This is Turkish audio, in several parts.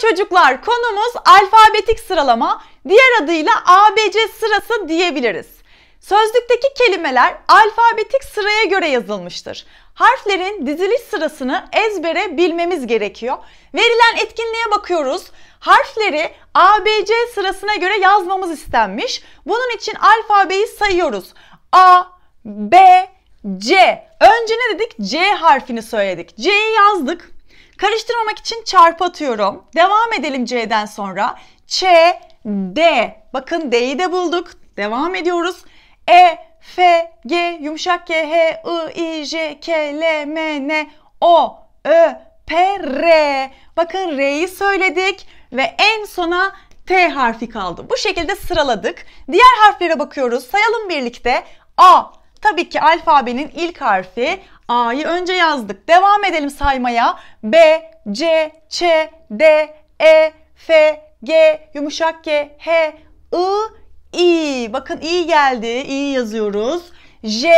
çocuklar, konumuz alfabetik sıralama, diğer adıyla ABC sırası diyebiliriz. Sözlükteki kelimeler alfabetik sıraya göre yazılmıştır. Harflerin diziliş sırasını ezbere bilmemiz gerekiyor. Verilen etkinliğe bakıyoruz. Harfleri ABC sırasına göre yazmamız istenmiş. Bunun için alfabeyi sayıyoruz. A, B, C. Önce ne dedik? C harfini söyledik. C'yi yazdık. Karıştırmamak için çarpı atıyorum. Devam edelim C'den sonra. Ç, D. Bakın D'yi de bulduk. Devam ediyoruz. E, F, G, yumuşak G, H, I, I, J, K, L, M, N, O, Ö, P, R. Bakın R'yi söyledik ve en sona T harfi kaldı. Bu şekilde sıraladık. Diğer harflere bakıyoruz. Sayalım birlikte. A, tabii ki alfabenin ilk harfi. A'yı önce yazdık. Devam edelim saymaya. B, C, Ç, D, E, F, G, yumuşak G, H, I, İ. Bakın İ geldi. İ yazıyoruz. J,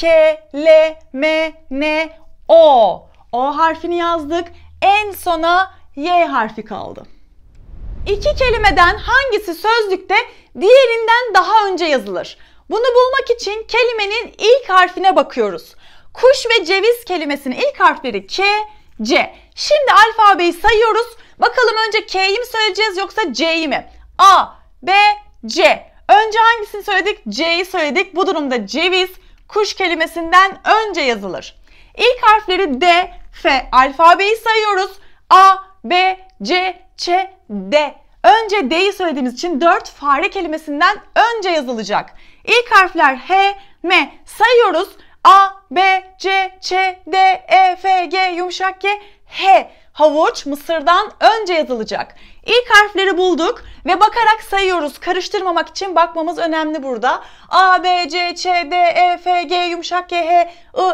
K, L, M, N, O. O harfini yazdık. En sona Y harfi kaldı. İki kelimeden hangisi sözlükte diğerinden daha önce yazılır? Bunu bulmak için kelimenin ilk harfine bakıyoruz. Kuş ve ceviz kelimesinin ilk harfleri K, C. Şimdi alfabeyi sayıyoruz. Bakalım önce K'yi mi söyleyeceğiz yoksa C'yi mi? A, B, C. Önce hangisini söyledik? C'yi söyledik. Bu durumda ceviz kuş kelimesinden önce yazılır. İlk harfleri D, F. Alfabeyi sayıyoruz. A, B, C, Ç, D. Önce D'yi söylediğimiz için 4 fare kelimesinden önce yazılacak. İlk harfler H, M. Sayıyoruz. A, B, C, Ç, D, E, F, G, yumuşak G, H. Havuç Mısır'dan önce yazılacak. İlk harfleri bulduk ve bakarak sayıyoruz. Karıştırmamak için bakmamız önemli burada. A, B, C, Ç, D, E, F, G, yumuşak G, H,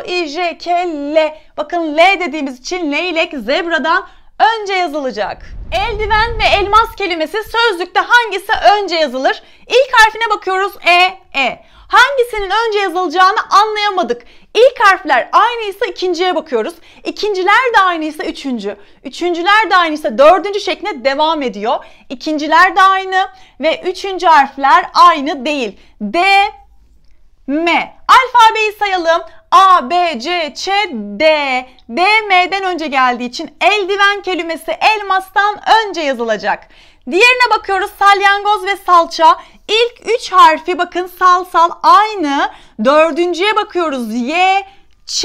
I, I, J, K, L. Bakın L dediğimiz için leylek zebradan önce yazılacak. Eldiven ve elmas kelimesi sözlükte hangisi önce yazılır? İlk harfine bakıyoruz E, E hangisinin önce yazılacağını anlayamadık. İlk harfler aynıysa ikinciye bakıyoruz. İkinciler de aynıysa üçüncü. Üçüncüler de aynıysa dördüncü şeklinde devam ediyor. İkinciler de aynı ve üçüncü harfler aynı değil. D, M. Alfabeyi sayalım. A, B, C, Ç, D. D, M'den önce geldiği için eldiven kelimesi elmastan önce yazılacak. Diğerine bakıyoruz salyangoz ve salça. İlk üç harfi bakın sal sal aynı. Dördüncüye bakıyoruz Y, Ç.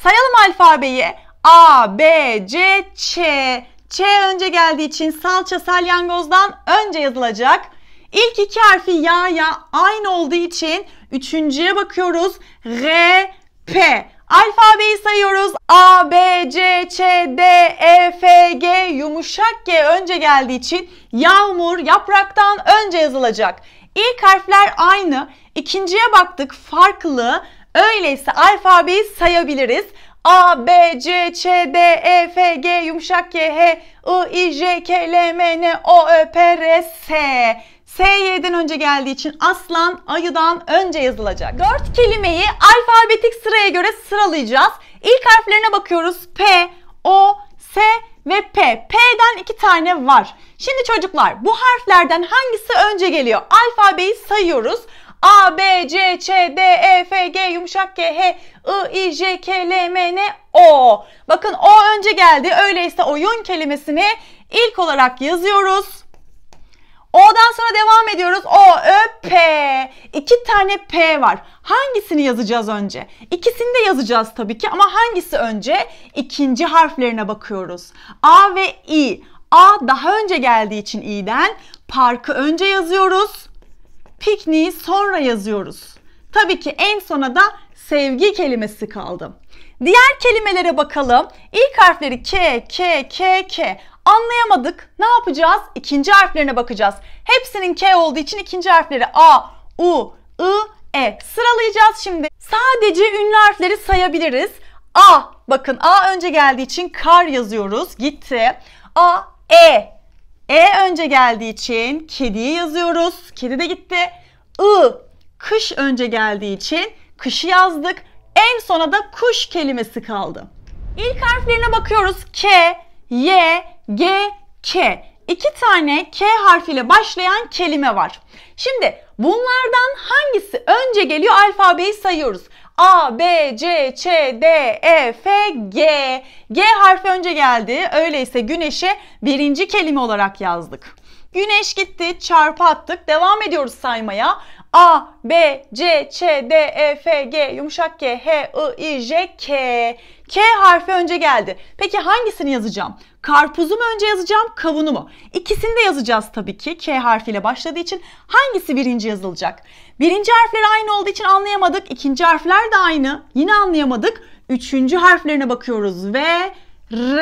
Sayalım alfabeyi. A, B, C, Ç. Ç önce geldiği için salça salyangozdan önce yazılacak. İlk iki harfi ya ya aynı olduğu için üçüncüye bakıyoruz. R, P. Alfabeyi sayıyoruz. A, B, C, Ç, D, E, F, G yumuşak G önce geldiği için yağmur yapraktan önce yazılacak. İlk harfler aynı. İkinciye baktık farklı. Öyleyse alfabeyi sayabiliriz. A, B, C, Ç, D, E, F, G, yumuşak G, H, I, I, J, K, L, M, N, O, Ö, P, R, S. SY'den önce geldiği için aslan ayıdan önce yazılacak. Dört kelimeyi alfabetik sıraya göre sıralayacağız. İlk harflerine bakıyoruz. P, O, S ve P. P'den iki tane var. Şimdi çocuklar bu harflerden hangisi önce geliyor? Alfabeyi sayıyoruz. A, B, C, Ç, D, E, F, G, yumuşak G, H, I, I, J, K, L, M, N, O. Bakın O önce geldi. Öyleyse oyun kelimesini ilk olarak yazıyoruz. O'dan sonra devam ediyoruz. O, Ö, P. İki tane P var. Hangisini yazacağız önce? İkisini de yazacağız tabii ki ama hangisi önce? İkinci harflerine bakıyoruz. A ve İ. A daha önce geldiği için İ'den. Parkı önce yazıyoruz. Pikniği sonra yazıyoruz. Tabii ki en sona da sevgi kelimesi kaldı. Diğer kelimelere bakalım. İlk harfleri K, K, K, K. Anlayamadık. Ne yapacağız? İkinci harflerine bakacağız. Hepsinin K olduğu için ikinci harfleri A, U, I, E. Sıralayacağız şimdi. Sadece ünlü harfleri sayabiliriz. A. Bakın A önce geldiği için kar yazıyoruz. Gitti. A, E. E önce geldiği için kediyi yazıyoruz. Kedi de gitti. I. Kış önce geldiği için kışı yazdık. En sona da kuş kelimesi kaldı. İlk harflerine bakıyoruz. K, Y, G, K. İki tane K harfiyle başlayan kelime var. Şimdi bunlardan hangisi önce geliyor alfabeyi sayıyoruz. A, B, C, Ç, D, E, F, G. G harfi önce geldi. Öyleyse güneşe birinci kelime olarak yazdık. Güneş gitti, çarpı attık. Devam ediyoruz saymaya. A, B, C, Ç, D, E, F, G, yumuşak G, H, I, I, J, K. K harfi önce geldi. Peki hangisini yazacağım? Karpuzu mu önce yazacağım, kavunu mu? İkisini de yazacağız tabii ki. K harfiyle başladığı için hangisi birinci yazılacak? Birinci harfler aynı olduğu için anlayamadık. İkinci harfler de aynı. Yine anlayamadık. Üçüncü harflerine bakıyoruz ve R.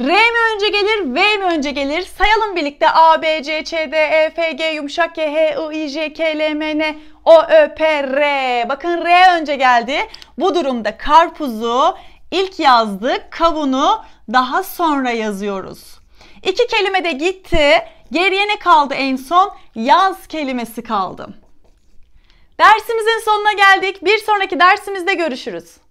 R mi önce gelir, V mi önce gelir? Sayalım birlikte. A, B, C, Ç, D, E, F, G, yumuşak Y H, I, I, J, K, L, M, N, O, Ö, P, R. Bakın R önce geldi. Bu durumda karpuzu İlk yazdık kavunu daha sonra yazıyoruz. İki kelime de gitti. Geriye ne kaldı en son? Yaz kelimesi kaldı. Dersimizin sonuna geldik. Bir sonraki dersimizde görüşürüz.